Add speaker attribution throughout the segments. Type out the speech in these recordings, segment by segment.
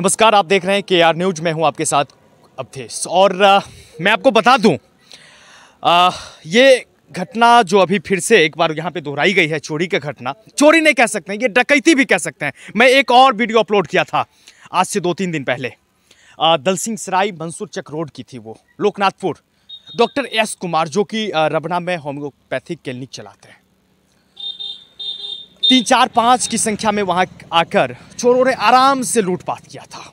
Speaker 1: नमस्कार आप देख रहे हैं के आर न्यूज मैं हूं आपके साथ अवधेश और आ, मैं आपको बता दूं आ, ये घटना जो अभी फिर से एक बार यहाँ पे दोहराई गई है चोरी की घटना चोरी नहीं कह सकते ये डकैती भी कह सकते हैं मैं एक और वीडियो अपलोड किया था आज से दो तीन दिन पहले Dalsinghsarai Mansurchak road की थी वो लोकनाथपुर डॉक्टर एस कुमार जो कि रबना में होम्योपैथिक क्लिनिक चलाते हैं तीन चार पाँच की संख्या में वहाँ आकर चोरों ने आराम से लूटपाट किया था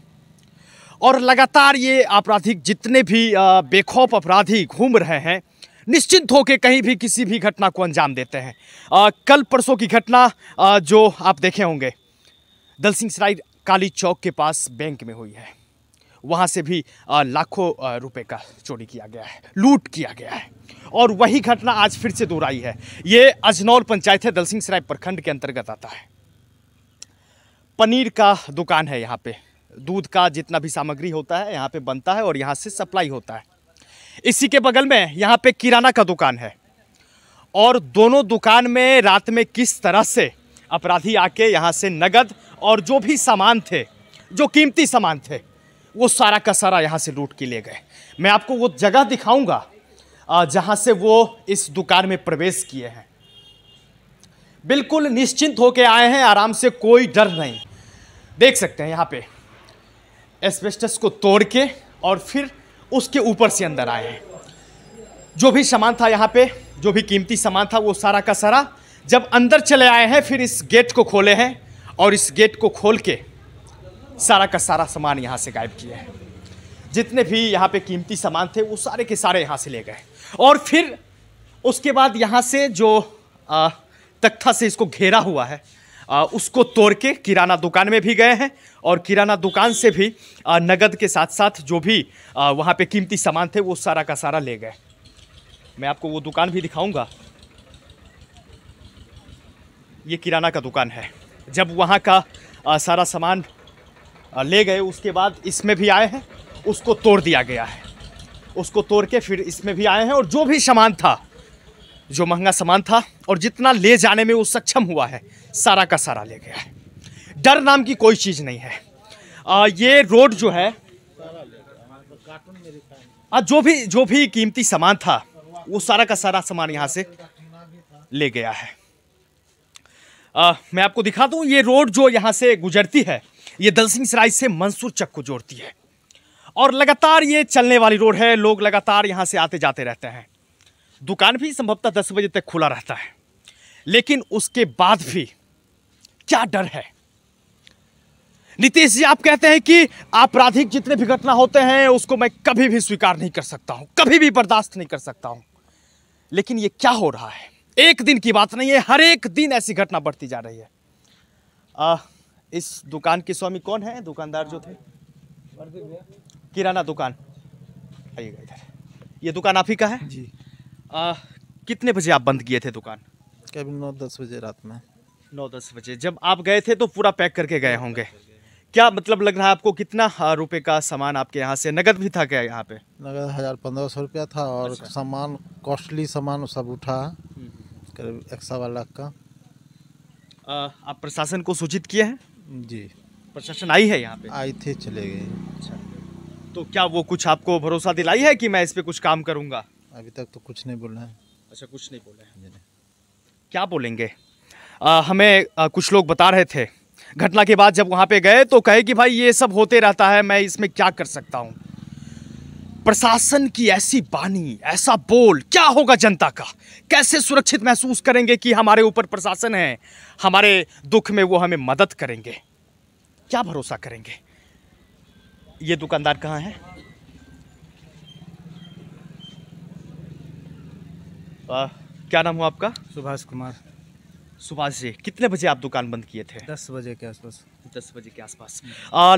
Speaker 1: और लगातार ये आपराधिक जितने भी बेखौफ अपराधी घूम रहे हैं निश्चिंत होकर कहीं भी किसी भी घटना को अंजाम देते हैं आ, कल परसों की घटना जो आप देखे होंगे दलसिंह सराय काली चौक के पास बैंक में हुई है वहाँ से भी लाखों रुपए का चोरी किया गया है लूट किया गया है और वही घटना आज फिर से दोहराई है ये अजनौल पंचायत है दलसिंह सराय प्रखंड के अंतर्गत आता है पनीर का दुकान है यहाँ पे दूध का जितना भी सामग्री होता है यहाँ पे बनता है और यहाँ से सप्लाई होता है इसी के बगल में यहाँ पे किराना का दुकान है और दोनों दुकान में रात में किस तरह से अपराधी आके यहाँ से नगद और जो भी सामान थे जो कीमती सामान थे वो सारा का सारा यहाँ से लूट के ले गए मैं आपको वो जगह दिखाऊंगा जहाँ से वो इस दुकान में प्रवेश किए हैं बिल्कुल निश्चिंत होके आए हैं आराम से कोई डर नहीं देख सकते हैं यहाँ पे एस्पेस्टस को तोड़ के और फिर उसके ऊपर से अंदर आए हैं जो भी सामान था यहाँ पे जो भी कीमती सामान था वो सारा का सारा जब अंदर चले आए हैं फिर इस गेट को खोले हैं और इस गेट को खोल के सारा का सारा सामान यहाँ से गायब किया है जितने भी यहाँ पे कीमती सामान थे वो सारे के सारे यहाँ से ले गए और फिर उसके बाद यहाँ से जो आ, तख्ता से इसको घेरा हुआ है आ, उसको तोड़ के किराना दुकान में भी गए हैं और किराना दुकान से भी आ, नगद के साथ साथ जो भी आ, वहाँ पे कीमती सामान थे वो सारा का सारा ले गए मैं आपको वो दुकान भी दिखाऊंगा ये किराना का दुकान है जब वहाँ का आ, सारा सामान ले गए उसके बाद इसमें भी आए हैं उसको तोड़ दिया गया है उसको तोड़ के फिर इसमें भी आए हैं और जो भी सामान था जो महंगा सामान था और जितना ले जाने में वो सक्षम हुआ है सारा का सारा ले गया है डर नाम की कोई चीज़ नहीं है आ, ये रोड जो है आ, जो भी जो भी कीमती सामान था वो सारा का सारा सामान यहाँ से ले गया है आ, मैं आपको दिखा दूँ ये रोड जो यहाँ से गुजरती है ये दलसिंह सराय से मंसूर चक को जोड़ती है और लगातार ये चलने वाली रोड है लोग लगातार यहाँ से आते जाते रहते हैं दुकान भी संभवतः दस बजे तक खुला रहता है लेकिन उसके बाद भी क्या डर है नीतीश जी आप कहते हैं कि आपराधिक जितने भी घटना होते हैं उसको मैं कभी भी स्वीकार नहीं कर सकता हूं कभी भी बर्दाश्त नहीं कर सकता हूं लेकिन ये क्या हो रहा है एक दिन की बात नहीं है हर एक दिन ऐसी घटना बढ़ती जा रही है आ, इस दुकान के स्वामी कौन है दुकानदार जो थे किराना दुकान आइएगा इधर ये दुकान आप ही का है जी आ, कितने बजे आप बंद किए थे दुकान कभी नौ दस बजे रात में नौ दस बजे जब आप गए थे तो पूरा पैक करके गए होंगे क्या मतलब लग रहा है आपको कितना रुपए का सामान आपके यहाँ से नगद भी था क्या यहाँ पे नगद हजार पंद्रह सौ रुपया था और अच्छा। सामान कॉस्टली सामान सब उठा हम्म। करीब एक सवा लाख का आ, आप प्रशासन को सूचित किए हैं जी प्रशासन आई है यहाँ पे आई थे चले गए अच्छा। तो क्या वो कुछ आपको भरोसा दिलाई है कि मैं इस पर कुछ काम करूँगा अभी तक तो कुछ नहीं बोला है अच्छा कुछ नहीं बोला है क्या बोलेंगे आ, हमें आ, कुछ लोग बता रहे थे घटना के बाद जब वहाँ पे गए तो कहे कि भाई ये सब होते रहता है मैं इसमें क्या कर सकता हूँ प्रशासन की ऐसी बानी ऐसा बोल क्या होगा जनता का कैसे सुरक्षित महसूस करेंगे कि हमारे ऊपर प्रशासन है हमारे दुख में वो हमें मदद करेंगे क्या भरोसा करेंगे ये दुकानदार कहाँ है आ, क्या नाम हुआ आपका सुभाष कुमार सुभाष जी कितने बजे आप दुकान बंद किए थे दस बजे के आसपास दस बजे के आसपास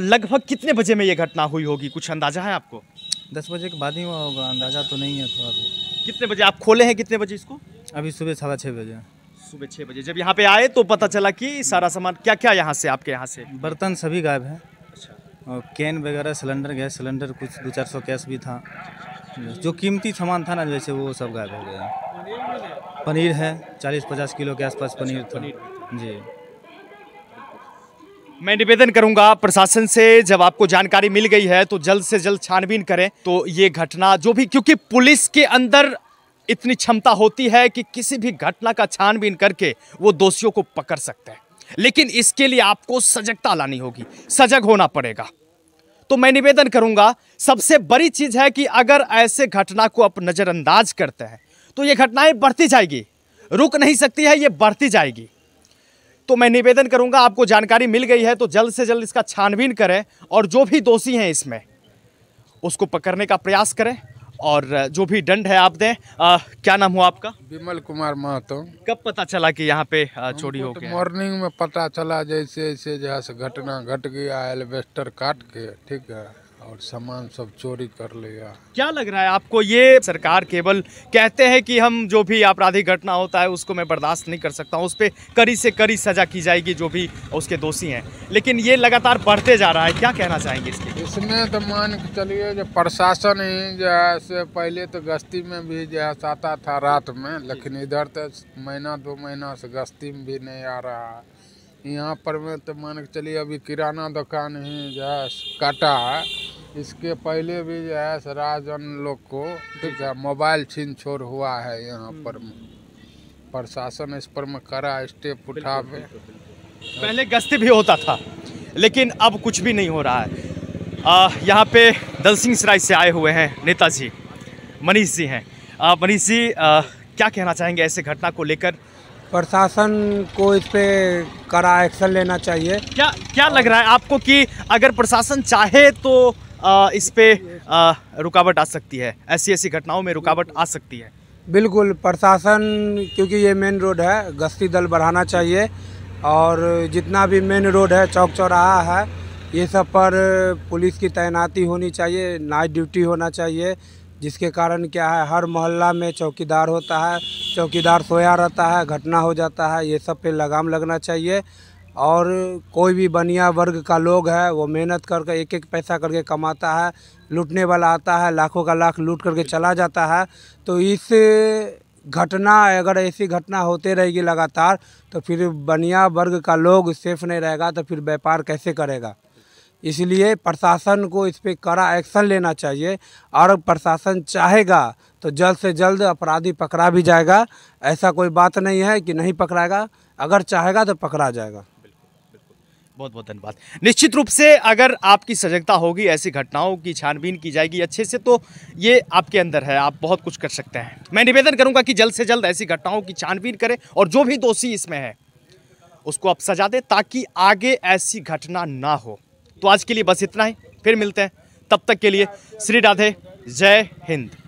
Speaker 1: लगभग कितने बजे में ये घटना हुई होगी कुछ अंदाजा है आपको दस बजे के बाद ही हुआ होगा अंदाज़ा तो नहीं है थोड़ा बहुत कितने बजे आप खोले हैं कितने बजे इसको अभी सुबह साढ़ा छः बजे सुबह छः बजे जब यहाँ पे आए तो पता चला कि सारा सामान क्या क्या यहाँ से आपके यहाँ से बर्तन सभी गायब है अच्छा। और कैन वगैरह सिलेंडर गैस सिलेंडर कुछ दो चार सौ कैश भी था जो कीमती सामान था ना जैसे वो सब गायब हो गया पनीर है चालीस पचास किलो के आसपास पनीर था अच्छा, जी मैं निवेदन करूंगा प्रशासन से जब आपको जानकारी मिल गई है तो जल्द से जल्द छानबीन करें तो ये घटना जो भी क्योंकि पुलिस के अंदर इतनी क्षमता होती है कि किसी भी घटना का छानबीन करके वो दोषियों को पकड़ सकते हैं लेकिन इसके लिए आपको सजगता लानी होगी सजग होना पड़ेगा तो मैं निवेदन करूंगा सबसे बड़ी चीज़ है कि अगर ऐसे घटना को आप नज़रअंदाज करते हैं तो ये घटनाएं बढ़ती जाएगी रुक नहीं सकती है ये बढ़ती जाएगी तो मैं निवेदन करूंगा आपको जानकारी मिल गई है तो जल्द से जल्द इसका छानबीन करें और जो भी दोषी हैं इसमें उसको पकड़ने का प्रयास करें और जो भी दंड है आप दें आ, क्या नाम हुआ आपका विमल कुमार महतो कब पता चला कि यहाँ पे चोरी हो तो गई मॉर्निंग में पता चला जैसे जैसे जो घटना घट गया एलवेस्टर काट के ठीक है और सामान सब चोरी कर लिया क्या लग रहा है आपको ये सरकार केवल कहते हैं कि हम जो भी आपराधिक घटना होता है उसको मैं बर्दाश्त नहीं कर सकता हूँ उस पर कड़ी से कड़ी सजा की जाएगी जो भी उसके दोषी हैं लेकिन ये लगातार बढ़ते जा रहा है क्या कहना चाहेंगे इसके इसमें तो मान के चलिए जो प्रशासन ही जो है पहले तो गश्ती में भी जो है आता था रात में लेकिन इधर तो महीना दो महीना से गश्ती में भी नहीं आ रहा है यहाँ पर में तो मान के चलिए अभी किराना दुकान ही जो है काटा है इसके पहले भी जो है राजन लोग को ठीक है मोबाइल छीन छोड़ हुआ है यहाँ हम्म। पर प्रशासन इस पर में करा स्टेप उठावे पहले गश्ती भी होता था लेकिन अब कुछ भी नहीं हो रहा है यहाँ पे दल सिंह सराय से आए हुए हैं नेताजी मनीष जी हैं मनीष जी आ, क्या कहना चाहेंगे ऐसे घटना को लेकर प्रशासन को इस पे कड़ा एक्शन लेना चाहिए क्या क्या लग रहा है आपको कि अगर प्रशासन चाहे तो आ, इस पे रुकावट आ सकती है ऐसी ऐसी घटनाओं में रुकावट आ सकती है बिल्कुल प्रशासन क्योंकि ये मेन रोड है गश्ती दल बढ़ाना चाहिए और जितना भी मेन रोड है चौक चौराहा है ये सब पर पुलिस की तैनाती होनी चाहिए नाइट ड्यूटी होना चाहिए जिसके कारण क्या है हर मोहल्ला में चौकीदार होता है चौकीदार सोया रहता है घटना हो जाता है ये सब पे लगाम लगना चाहिए और कोई भी बनिया वर्ग का लोग है वो मेहनत करके एक एक पैसा करके कमाता है लूटने वाला आता है लाखों का लाख लूट करके चला जाता है तो इस घटना अगर ऐसी घटना होते रहेगी लगातार तो फिर बनिया वर्ग का लोग सेफ नहीं रहेगा तो फिर व्यापार कैसे करेगा इसलिए प्रशासन को इस पर कड़ा एक्शन लेना चाहिए और प्रशासन चाहेगा तो जल्द से जल्द अपराधी पकड़ा भी जाएगा ऐसा कोई बात नहीं है कि नहीं पकड़ाएगा अगर चाहेगा तो पकड़ा जाएगा बहुत बहुत धन्यवाद निश्चित रूप से अगर आपकी सजगता होगी ऐसी घटनाओं की छानबीन की जाएगी अच्छे से तो ये आपके अंदर है आप बहुत कुछ कर सकते हैं मैं निवेदन करूंगा कि जल्द से जल्द ऐसी घटनाओं की छानबीन करें और जो भी दोषी इसमें है उसको आप सजा दें ताकि आगे ऐसी घटना ना हो तो आज के लिए बस इतना ही फिर मिलते हैं तब तक के लिए श्री राधे जय हिंद